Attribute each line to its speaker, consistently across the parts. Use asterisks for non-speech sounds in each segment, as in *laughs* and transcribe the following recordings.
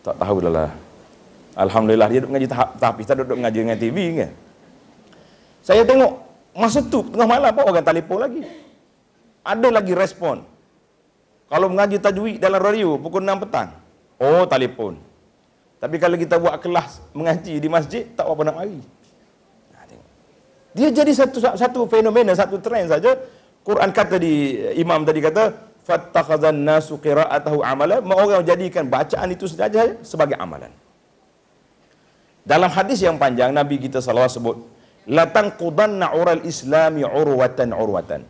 Speaker 1: Tak tahu lah, lah. Alhamdulillah dia duduk mengaji tahap tapi tak duduk mengaji dengan TV kan. Saya tengok masa tu tengah malam pun orang telefon lagi. Ada lagi respon. Kalau mengaji tajwid dalam radio pukul 6 petang. Oh telefon. Tapi kalau kita buat kelas mengaji di masjid tak apa nak mari. Ha, dia jadi satu satu fenomena, satu trend saja. Quran kata di imam tadi kata fattakhadhan nasu qira'atahu amalan maka orang jadikan bacaan itu saja sebagai amalan dalam hadis yang panjang nabi kita sallallahu sebut latang qudanna ural islami urwatan urwatan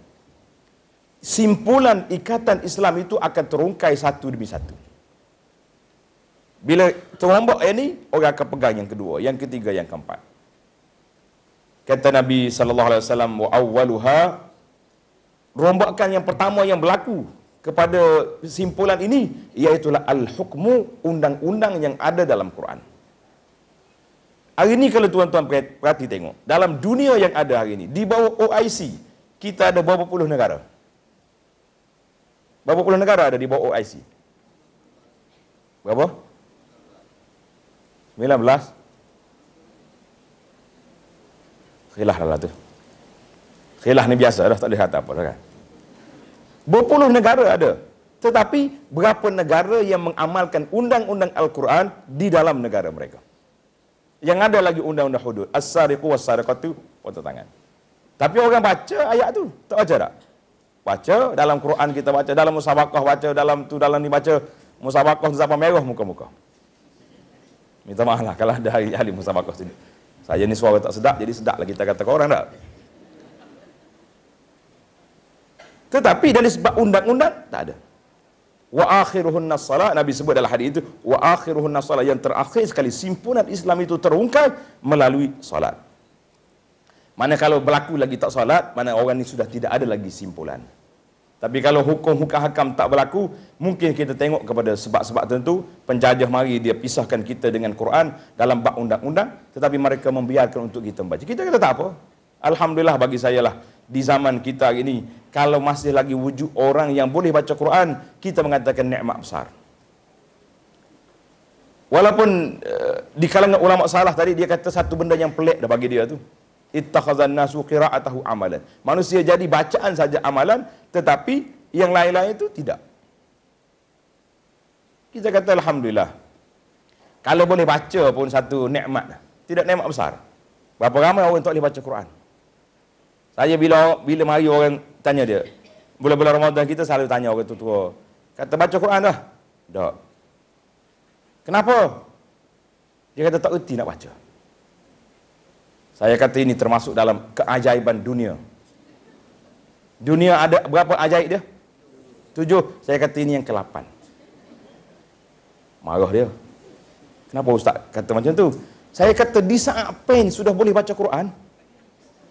Speaker 1: simpulan ikatan Islam itu akan terungkai satu demi satu bila terombak ini orang akan pegang yang kedua yang ketiga yang keempat kata nabi sallallahu alaihi wasallam wa awwaluha rombakan yang pertama yang berlaku kepada simpulan ini ialah al-hukmu undang-undang yang ada dalam Quran. Hari ini kalau tuan-tuan perhati tengok, dalam dunia yang ada hari ini, di bawah OIC, kita ada berapa puluh negara? Berapa puluh negara ada di bawah OIC? Berapa? 19? Khilah lah tu. Khilah ni biasa dah, tak boleh kata apa dah kan. Berpuluh negara ada. Tetapi berapa negara yang mengamalkan undang-undang Al-Quran di dalam negara mereka? Yang ada lagi undang-undang hudud. As-sariqu was-sariqatu potong tangan. Tapi orang baca ayat tu, tak baca tak? Baca dalam Quran kita baca, dalam Musabakah baca, dalam tu dalam ni baca musabaqah zaman merah muka-muka. Minta maaf lah kalau ada ahli Musabakah sini. Saya ni suara tak sedap jadi sedap lah kita kata ke orang tak? Tetapi dari sebab undang-undang tak ada. Wa akhiruhun nasala Nabi sebut dalam hadis itu wa akhiruhun nasala yang terakhir sekali simpunan Islam itu terungkap melalui solat. Mana kalau berlaku lagi tak solat, mana orang ini sudah tidak ada lagi simpulan. Tapi kalau hukum hukum hakam tak berlaku, mungkin kita tengok kepada sebab-sebab tertentu. penjajah mari dia pisahkan kita dengan Quran dalam bak undang-undang, tetapi mereka membiarkan untuk kita membaca. Kita kata tak apa. Alhamdulillah bagi saya lah, di zaman kita ini kalau masih lagi wujud orang yang boleh baca Quran kita mengatakan nikmat besar walaupun eh, di kalangan ulama salah tadi dia kata satu benda yang pelik dah bagi dia tu ittakhazan nasu qira'atahu amalan manusia jadi bacaan saja amalan tetapi yang lain-lain itu tidak kita kata alhamdulillah kalau boleh baca pun satu nikmat tidak nikmat besar berapa ramai orang tak boleh baca Quran saya bila bila mari orang tanya dia. Bulan-bulan Ramadan kita selalu tanya orang tua-tua. Kata baca Quran dah? Tak. Kenapa? Dia kata tak reti nak baca. Saya kata ini termasuk dalam keajaiban dunia. Dunia ada berapa ajaib dia? Tujuh. Saya kata ini yang kelapan. Marah dia. Kenapa ustaz kata macam tu? Saya kata di saat pen sudah boleh baca Quran,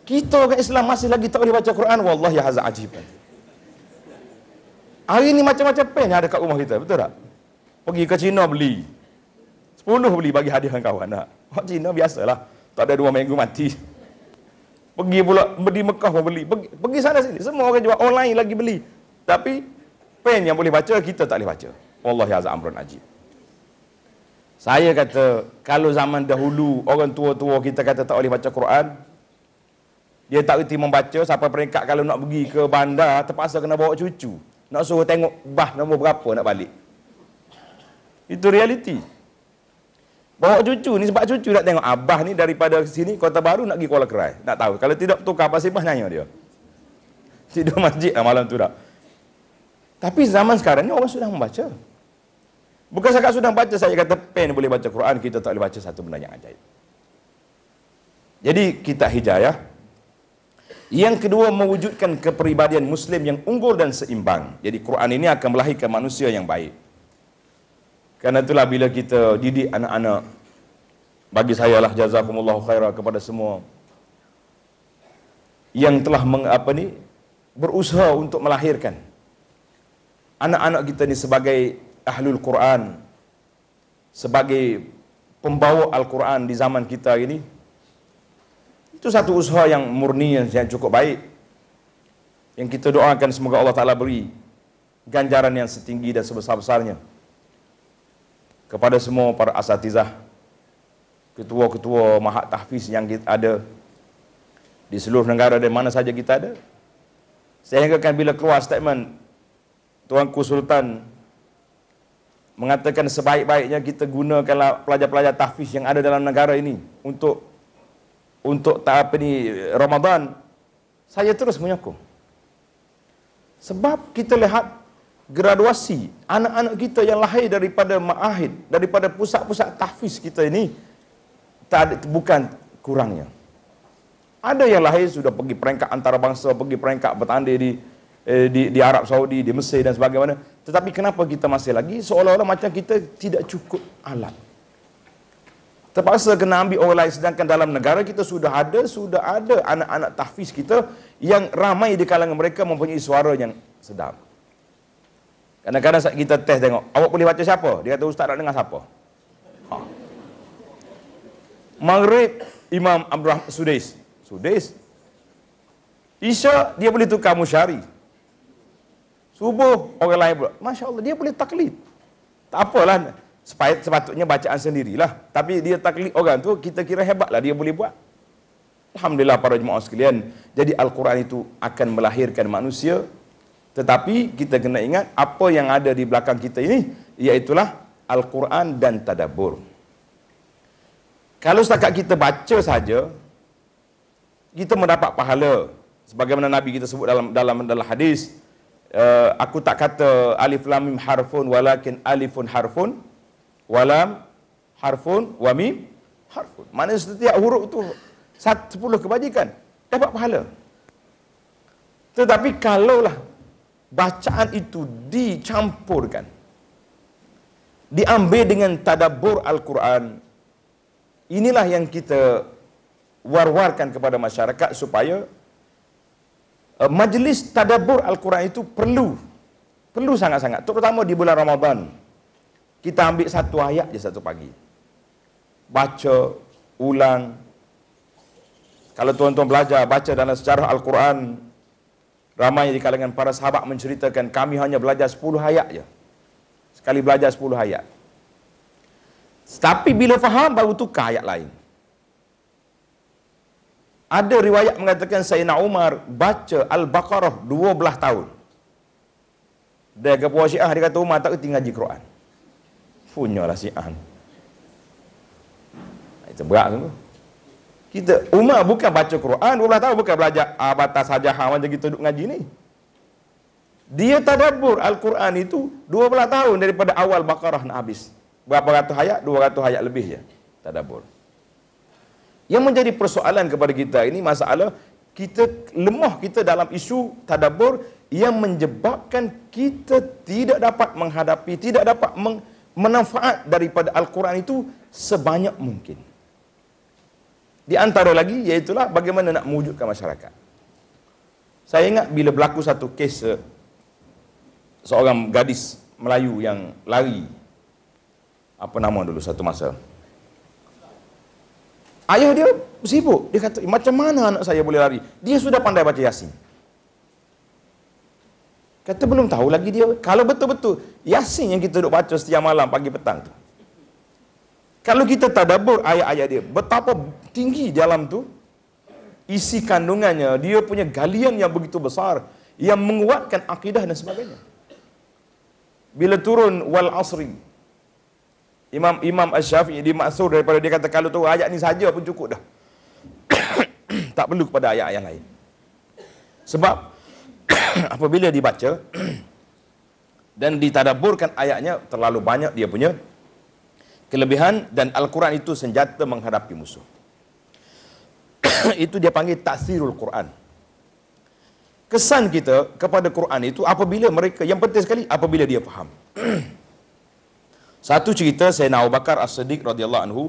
Speaker 1: kita orang Islam masih lagi tak boleh baca Quran. Wallahi hazza ajib. Hari ni macam-macam pen ada kat rumah kita, betul tak? Pergi ke China beli. sepuluh beli bagi hadiah dengan kawan nak. Orang China biasalah. Tak ada dua minggu mati. Pergi pula di Mekah pun beli. Pergi, pergi sana sini. Semua orang jual online lagi beli. Tapi pen yang boleh baca kita tak boleh baca. Wallahi hazza amrun ajib. Saya kata kalau zaman dahulu orang tua-tua kita kata tak boleh baca Quran, dia tak reti membaca siapa peringkat kalau nak pergi ke bandar terpaksa kena bawa cucu. Nak suruh tengok bah nombor berapa nak balik. Itu realiti. Bawa cucu ni sebab cucu nak tengok abah ah, ni daripada sini kota baru nak pergi Kuala Kerai. Nak tahu. Kalau tidak tukar apa sebab nanya dia. *laughs* Tidur masjid lah malam tu dah. Tapi zaman sekarang ni orang sudah membaca. Bukan sekadar sudah baca saya kata pen boleh baca Quran kita tak boleh baca satu benda yang ajaib. Jadi kita hijayah yang kedua mewujudkan kepribadian muslim yang unggul dan seimbang. Jadi Quran ini akan melahirkan manusia yang baik. Karena itulah bila kita didik anak-anak bagi saya lah jazakumullah khairah kepada semua yang telah meng, apa ni berusaha untuk melahirkan anak-anak kita ni sebagai ahlul Quran sebagai pembawa Al-Quran di zaman kita ini itu satu usaha yang murni yang cukup baik. Yang kita doakan semoga Allah Ta'ala beri ganjaran yang setinggi dan sebesar-besarnya. Kepada semua para asatizah, ketua-ketua mahat tahfiz yang kita ada di seluruh negara dan mana saja kita ada. Saya ingatkan bila keluar statement Tuanku Sultan mengatakan sebaik-baiknya kita gunakanlah pelajar-pelajar tahfiz yang ada dalam negara ini untuk untuk tahap ini ni Ramadan saya terus menyokong sebab kita lihat graduasi anak-anak kita yang lahir daripada ma'ahid daripada pusat-pusat tahfiz kita ini tak ada, bukan kurangnya ada yang lahir sudah pergi peringkat antarabangsa pergi peringkat bertanding di eh, di, di Arab Saudi, di Mesir dan sebagainya. Tetapi kenapa kita masih lagi seolah-olah macam kita tidak cukup alat terpaksa kena ambil orang lain sedangkan dalam negara kita sudah ada sudah ada anak-anak tahfiz kita yang ramai di kalangan mereka mempunyai suara yang sedap kadang-kadang kita test tengok awak boleh baca siapa? dia kata ustaz nak dengar siapa? Ha. Maghrib Imam Abdurrahman Sudais Sudais Isya dia boleh tukar musyari Subuh orang lain pula Masya Allah dia boleh taklid Tak apalah sepatutnya bacaan sendirilah. Tapi dia taklid orang tu, kita kira hebatlah dia boleh buat. Alhamdulillah para jemaah sekalian. Jadi Al-Quran itu akan melahirkan manusia. Tetapi kita kena ingat apa yang ada di belakang kita ini. Iaitulah Al-Quran dan Tadabbur. Kalau setakat kita baca saja, kita mendapat pahala. Sebagaimana Nabi kita sebut dalam dalam dalam hadis, uh, aku tak kata alif lam mim harfun walakin alifun harfun walam harfun wa mim harfun Mana setiap huruf itu sepuluh kebajikan dapat pahala tetapi kalaulah bacaan itu dicampurkan diambil dengan tadabbur al-Quran inilah yang kita war-warkan kepada masyarakat supaya eh, majlis tadabbur al-Quran itu perlu perlu sangat-sangat terutama di bulan Ramadan kita ambil satu ayat je satu pagi. Baca, ulang. Kalau tuan-tuan belajar, baca dalam sejarah Al-Quran. Ramai di kalangan para sahabat menceritakan kami hanya belajar sepuluh ayat je. Sekali belajar sepuluh ayat. Tapi bila faham baru tukar ayat lain. Ada riwayat mengatakan Sayyidina Umar baca Al-Baqarah 12 tahun. Dia kata puasa dia kata Umar tak kena ngaji Quran punya lah si'an ah, itu berat tu kita Umar bukan baca Quran dua 12 tahun bukan belajar ah, batas hajah hang macam kita duduk ngaji ni dia tadabur Al-Quran itu dua 12 tahun daripada awal Baqarah nak habis berapa ratus ayat 200 ayat lebih je tadabur yang menjadi persoalan kepada kita ini masalah kita lemah kita dalam isu tadabur yang menyebabkan kita tidak dapat menghadapi tidak dapat meng, manfaat daripada Al-Quran itu sebanyak mungkin. Di antara lagi, iaitulah bagaimana nak mewujudkan masyarakat. Saya ingat bila berlaku satu kes eh, seorang gadis Melayu yang lari apa nama dulu satu masa ayah dia sibuk dia kata macam mana anak saya boleh lari dia sudah pandai baca yasin Kata belum tahu lagi dia. Kalau betul-betul Yasin yang kita duduk baca setiap malam pagi petang tu. Kalau kita tadabur ayat-ayat dia, betapa tinggi dalam tu isi kandungannya, dia punya galian yang begitu besar yang menguatkan akidah dan sebagainya. Bila turun wal asri Imam Imam Asy-Syafi'i dimaksud daripada dia kata kalau tu ayat ni saja pun cukup dah. *coughs* tak perlu kepada ayat-ayat lain. Sebab *coughs* apabila dibaca *coughs* dan ditadaburkan ayatnya terlalu banyak dia punya kelebihan dan Al-Quran itu senjata menghadapi musuh. *coughs* itu dia panggil tafsirul Quran. Kesan kita kepada Quran itu apabila mereka yang penting sekali apabila dia faham. Satu cerita saya Abu Bakar As-Siddiq radhiyallahu anhu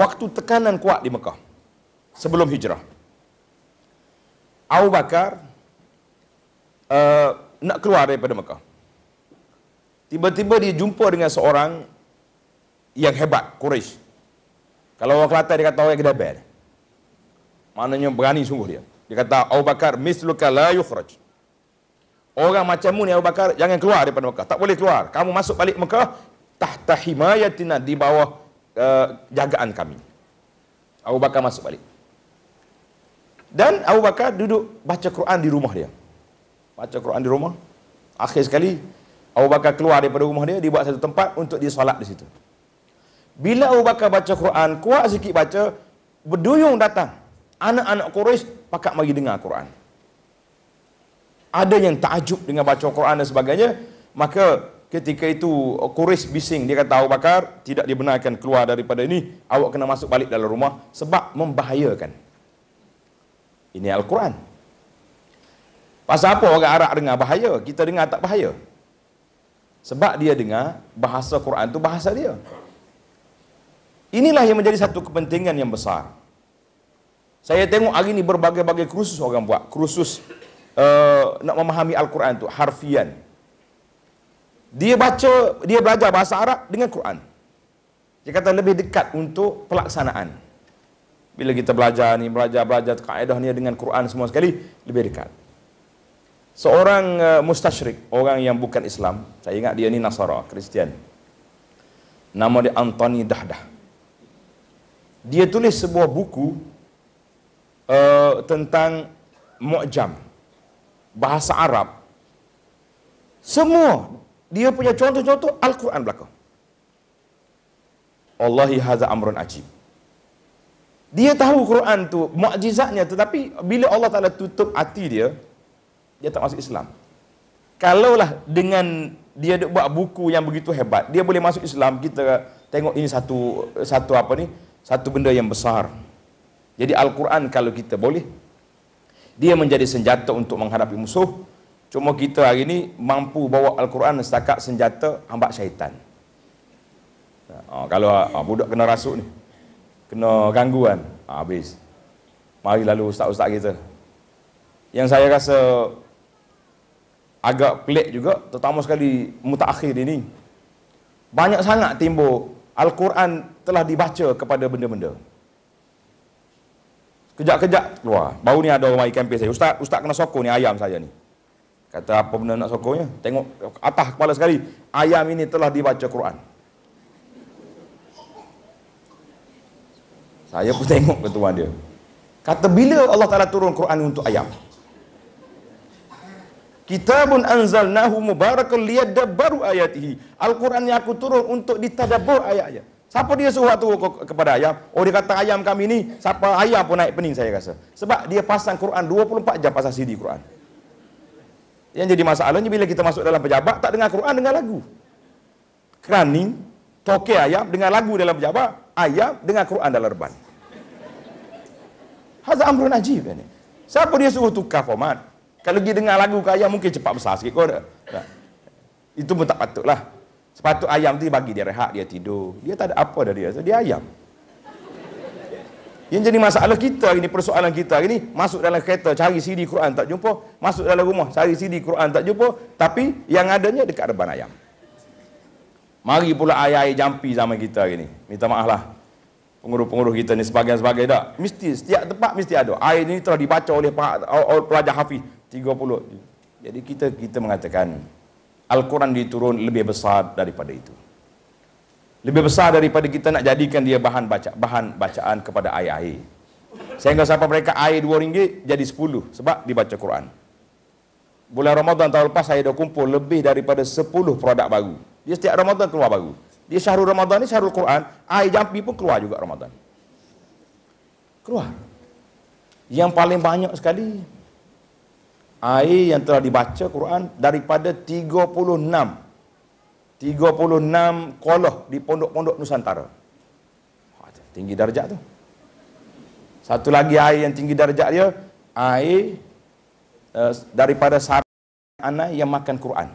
Speaker 1: waktu tekanan kuat di Mekah sebelum hijrah. Abu Bakar uh, nak keluar daripada Mekah. Tiba-tiba dia jumpa dengan seorang yang hebat, Quraisy. Kalau orang Kelantan dia kata orang gedabel. Maknanya berani sungguh dia. Dia kata Abu Bakar misluka la yukhraj. Orang macam ni Abu Bakar jangan keluar daripada Mekah. Tak boleh keluar. Kamu masuk balik Mekah tahta himayatina di bawah uh, jagaan kami. Abu Bakar masuk balik. Dan Abu Bakar duduk baca Quran di rumah dia. Baca Quran di rumah. Akhir sekali, Abu Bakar keluar daripada rumah dia, dibuat satu tempat untuk dia salat di situ. Bila Abu Bakar baca Quran, kuat sikit baca, berduyung datang. Anak-anak Quraisy pakat mari dengar Quran. Ada yang takjub dengan baca Quran dan sebagainya, maka ketika itu Quraisy bising dia kata Abu Bakar tidak dibenarkan keluar daripada ini, awak kena masuk balik dalam rumah sebab membahayakan. Ini Al-Quran. Pasal apa orang Arab dengar bahaya? Kita dengar tak bahaya. Sebab dia dengar bahasa Quran tu bahasa dia. Inilah yang menjadi satu kepentingan yang besar. Saya tengok hari ini berbagai-bagai kursus orang buat. Kursus uh, nak memahami Al-Quran tu harfian. Dia baca, dia belajar bahasa Arab dengan Quran. Dia kata lebih dekat untuk pelaksanaan bila kita belajar ni belajar belajar kaedah ni dengan Quran semua sekali lebih dekat seorang uh, mustasyrik orang yang bukan Islam saya ingat dia ni Nasara Kristian nama dia Anthony Dahdah dia tulis sebuah buku uh, tentang mu'jam bahasa Arab semua dia punya contoh-contoh Al-Quran belakang Allahi haza amrun ajib dia tahu Quran tu mukjizatnya tetapi bila Allah Taala tutup hati dia dia tak masuk Islam. Kalaulah dengan dia buat buku yang begitu hebat, dia boleh masuk Islam, kita tengok ini satu satu apa ni? Satu benda yang besar. Jadi Al-Quran kalau kita boleh dia menjadi senjata untuk menghadapi musuh. Cuma kita hari ini mampu bawa Al-Quran setakat senjata hamba syaitan. Ha, kalau ha, budak kena rasuk ni kena gangguan ah, habis mari lalu ustaz-ustaz kita yang saya rasa agak pelik juga terutama sekali mutaakhir ini banyak sangat timbul Al-Quran telah dibaca kepada benda-benda kejap-kejap keluar baru ni ada orang mari kempen saya ustaz, ustaz kena sokong ni ayam saya ni kata apa benda nak sokongnya tengok atas kepala sekali ayam ini telah dibaca Quran Saya pun *laughs* tengok ketua dia. Kata bila Allah Taala turun Quran untuk ayam? Kitabun anzalnahu mubarakun liyadabbaru ayatihi. Al-Quran yang aku turun untuk ditadabur ayat-ayat. Siapa dia suruh tu kepada ayam? Oh dia kata ayam kami ni, siapa ayam pun naik pening saya rasa. Sebab dia pasang Quran 24 jam pasang CD Quran. Yang jadi masalahnya bila kita masuk dalam pejabat tak dengar Quran dengar lagu. Kerani toke ayam dengar lagu dalam pejabat ayam dengan Quran dalam reban. Hazar Amrun najib ini. Siapa dia suruh tukar format? Kalau pergi dengar lagu ke ayam mungkin cepat besar sikit kau tak? Itu pun tak patutlah. Sepatut ayam tu bagi dia rehat, dia tidur. Dia tak ada apa dari dia. So, dia ayam. Yang jadi masalah kita hari ni, persoalan kita hari ni, masuk dalam kereta cari CD Quran tak jumpa, masuk dalam rumah cari CD Quran tak jumpa, tapi yang adanya dekat reban ayam. Mari pula air-air jampi zaman kita hari ni. Minta maaflah. Penguruh-penguruh kita ni sebagainya-sebagainya tak. Mesti, setiap tempat mesti ada. Air ini telah dibaca oleh pelajar Hafiz. 30. Jadi kita kita mengatakan Al-Quran diturun lebih besar daripada itu. Lebih besar daripada kita nak jadikan dia bahan baca bahan bacaan kepada air-air. Sehingga siapa mereka air dua ringgit jadi sepuluh, sebab dibaca Quran. Bulan Ramadan tahun lepas saya dah kumpul lebih daripada sepuluh produk baru dia setiap Ramadan keluar baru. Di syahrul Ramadan ni syahrul Quran, air jampi pun keluar juga Ramadan. Keluar. Yang paling banyak sekali air yang telah dibaca Quran daripada 36 36 kolah di pondok-pondok Nusantara. Ha, tinggi darjat tu. Satu lagi air yang tinggi darjat dia, air uh, daripada sarang anak yang makan Quran.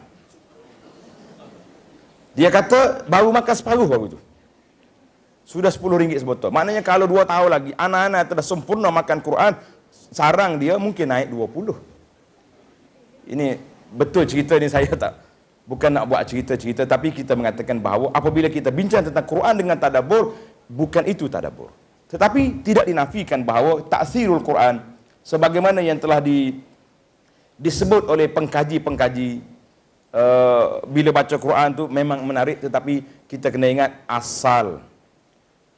Speaker 1: Dia kata baru makan separuh baru tu. Sudah sepuluh ringgit sebotol. Maknanya kalau dua tahun lagi anak-anak telah sempurna makan Quran, sarang dia mungkin naik dua puluh Ini betul cerita ni saya tak bukan nak buat cerita-cerita tapi kita mengatakan bahawa apabila kita bincang tentang Quran dengan tadabur bukan itu tadabur Tetapi tidak dinafikan bahawa taksirul Quran sebagaimana yang telah di disebut oleh pengkaji-pengkaji Eh, bila baca Quran tu memang menarik tetapi kita kena ingat asal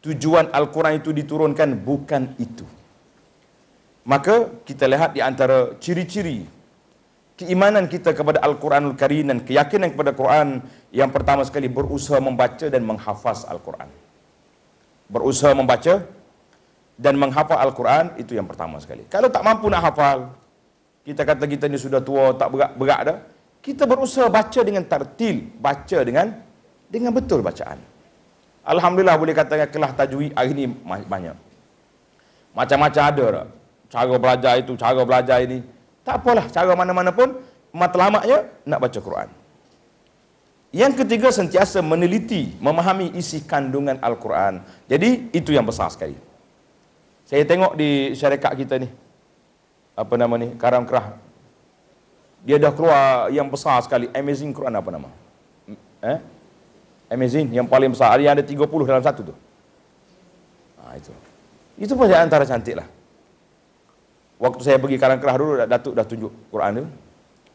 Speaker 1: tujuan Al-Quran itu diturunkan bukan itu. Maka kita lihat di antara ciri-ciri keimanan kita kepada Al-Quranul Karim dan keyakinan kepada Quran yang pertama sekali berusaha membaca dan menghafaz Al-Quran. Berusaha membaca dan menghafal Al-Quran itu yang pertama sekali. Kalau tak mampu nak hafal, kita kata kita ni sudah tua, tak berat, berat dah kita berusaha baca dengan tartil, baca dengan dengan betul bacaan. Alhamdulillah boleh katakan kelas tajui hari ini banyak. Macam-macam ada dah. Cara belajar itu, cara belajar ini. Tak apalah, cara mana-mana pun matlamatnya nak baca Quran. Yang ketiga sentiasa meneliti, memahami isi kandungan Al-Quran. Jadi itu yang besar sekali. Saya tengok di syarikat kita ni. Apa nama ni? Karam Kerah dia dah keluar yang besar sekali. Amazing Quran apa nama? Eh? Amazing yang paling besar. Ada yang ada 30 dalam satu tu. Ah itu. Itu pun antara cantik lah. Waktu saya pergi Karang Kerah dulu, Datuk dah tunjuk Quran tu.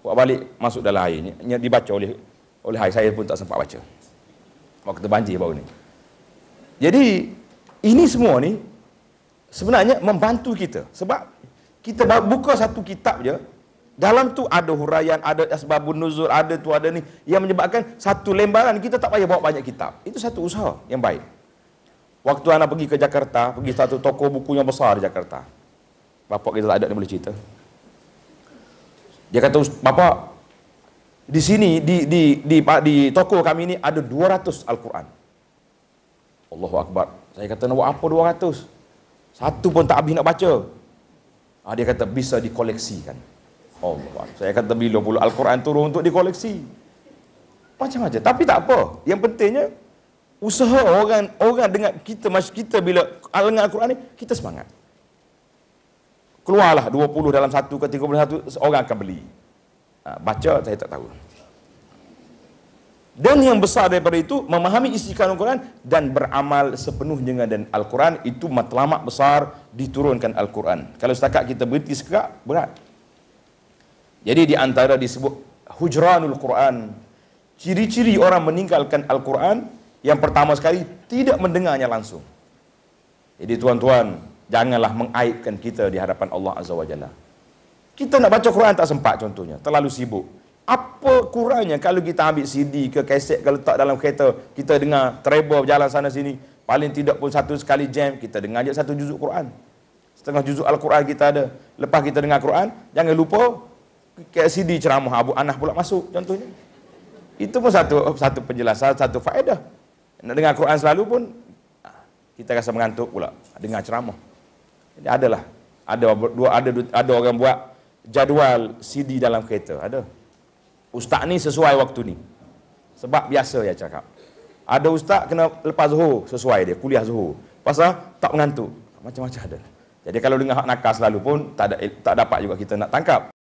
Speaker 1: Buat balik masuk dalam air ni. dibaca oleh oleh air. Saya pun tak sempat baca. Waktu banjir baru ni. Jadi, ini semua ni sebenarnya membantu kita. Sebab kita buka satu kitab je, dalam tu ada huraian, ada asbabun nuzul, ada tu ada ni yang menyebabkan satu lembaran kita tak payah bawa banyak kitab. Itu satu usaha yang baik. Waktu anak pergi ke Jakarta, pergi satu toko buku yang besar di Jakarta. Bapak kita tak ada ni boleh cerita. Dia kata, "Bapak, di sini di di di di, di toko kami ni ada 200 Al-Quran." Allahu Akbar. Saya kata, "Nak buat apa 200?" Satu pun tak habis nak baca. Ah dia kata bisa dikoleksikan. Allah. Saya kata bila pula Al-Quran turun untuk dikoleksi. Macam-macam. Tapi tak apa. Yang pentingnya, usaha orang orang dengan kita, kita bila dengan Al-Quran ni, kita semangat. Keluarlah 20 dalam satu ke 31, orang akan beli. Ha, baca, saya tak tahu. Dan yang besar daripada itu, memahami isi kandung Al-Quran dan beramal sepenuhnya dengan Al-Quran, itu matlamat besar diturunkan Al-Quran. Kalau setakat kita berhenti sekejap, berat. Jadi di antara disebut hujranul Quran. Ciri-ciri orang meninggalkan Al-Quran yang pertama sekali tidak mendengarnya langsung. Jadi tuan-tuan, janganlah mengaibkan kita di hadapan Allah Azza wa Jalla. Kita nak baca Quran tak sempat contohnya, terlalu sibuk. Apa kurangnya kalau kita ambil CD ke kaset ke letak dalam kereta, kita dengar treble berjalan sana sini, paling tidak pun satu sekali jam, kita dengar je satu juzuk Quran. Setengah juzuk Al-Quran kita ada. Lepas kita dengar Quran, jangan lupa KSD ceramah Abu Anah pula masuk contohnya. Itu pun satu satu penjelasan, satu faedah. Nak dengar Quran selalu pun kita rasa mengantuk pula dengar ceramah. Jadi adalah ada dua ada ada orang buat jadual CD dalam kereta, ada. Ustaz ni sesuai waktu ni. Sebab biasa ya cakap. Ada ustaz kena lepas zuhur sesuai dia kuliah zuhur. Pasal tak mengantuk. Macam-macam ada. Jadi kalau dengar hak nakal selalu pun tak ada, tak dapat juga kita nak tangkap.